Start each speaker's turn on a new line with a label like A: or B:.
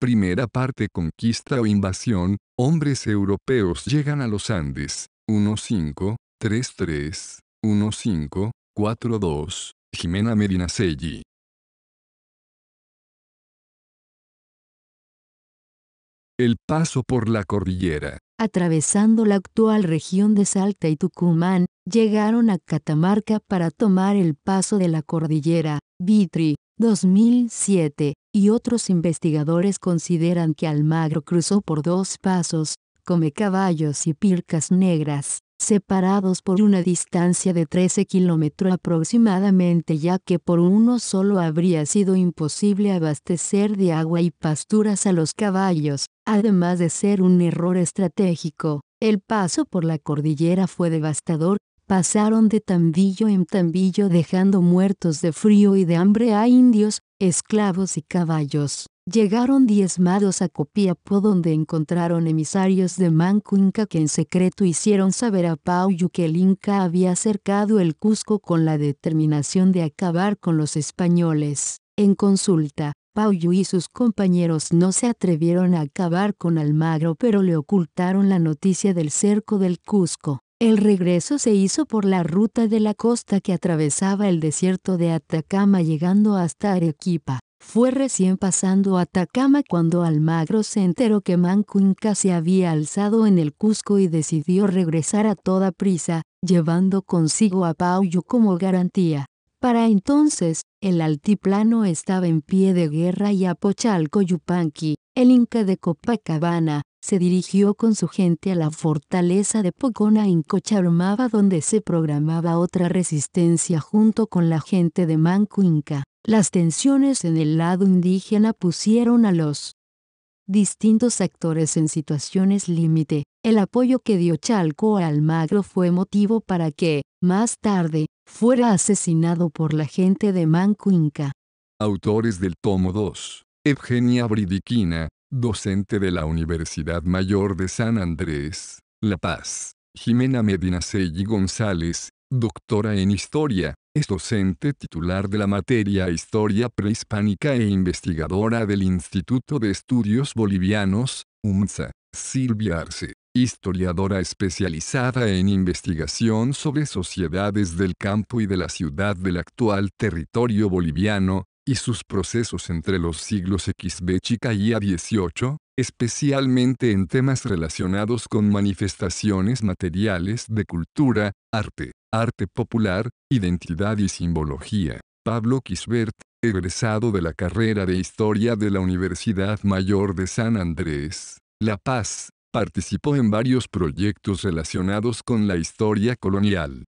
A: Primera parte
B: Conquista o invasión, hombres europeos llegan a los Andes. 1533, 1542, Jimena Medinacelli. El paso por la cordillera.
C: Atravesando la actual región de Salta y Tucumán, llegaron a Catamarca para tomar el paso de la cordillera, Vitri, 2007, y otros investigadores consideran que Almagro cruzó por dos pasos, come caballos y pircas negras, separados por una distancia de 13 kilómetros aproximadamente ya que por uno solo habría sido imposible abastecer de agua y pasturas a los caballos, además de ser un error estratégico. El paso por la cordillera fue devastador, pasaron de tambillo en tambillo dejando muertos de frío y de hambre a indios, esclavos y caballos. Llegaron diezmados a Copiapó donde encontraron emisarios de Manco Inca que en secreto hicieron saber a Pauyu que el Inca había cercado el Cusco con la determinación de acabar con los españoles. En consulta, Pauyu y sus compañeros no se atrevieron a acabar con Almagro pero le ocultaron la noticia del cerco del Cusco. El regreso se hizo por la ruta de la costa que atravesaba el desierto de Atacama llegando hasta Arequipa. Fue recién pasando Atacama cuando Almagro se enteró que Mancunca se había alzado en el Cusco y decidió regresar a toda prisa, llevando consigo a Pauyo como garantía. Para entonces, el altiplano estaba en pie de guerra y Apochalco Yupanqui, el Inca de Copacabana, se dirigió con su gente a la fortaleza de Pocona en Cochabamba donde se programaba otra resistencia junto con la gente de Manco Inca. Las tensiones en el lado indígena pusieron a los distintos actores en situaciones límite. El apoyo que dio Chalco a Almagro fue motivo para que, más tarde, fuera asesinado por la gente de Manco Inca.
B: Autores del tomo 2. Evgenia Bridiquina, docente de la Universidad Mayor de San Andrés, La Paz. Jimena Medina y González, doctora en Historia, es docente titular de la materia Historia Prehispánica e investigadora del Instituto de Estudios Bolivianos, UMSA. Silvia Arce, historiadora especializada en investigación sobre sociedades del campo y de la ciudad del actual territorio boliviano, y sus procesos entre los siglos XB y a especialmente en temas relacionados con manifestaciones materiales de cultura, arte, arte popular, identidad y simbología. Pablo Quisbert, egresado de la carrera de Historia de la Universidad Mayor de San Andrés, La Paz, participó en varios proyectos relacionados con la historia
A: colonial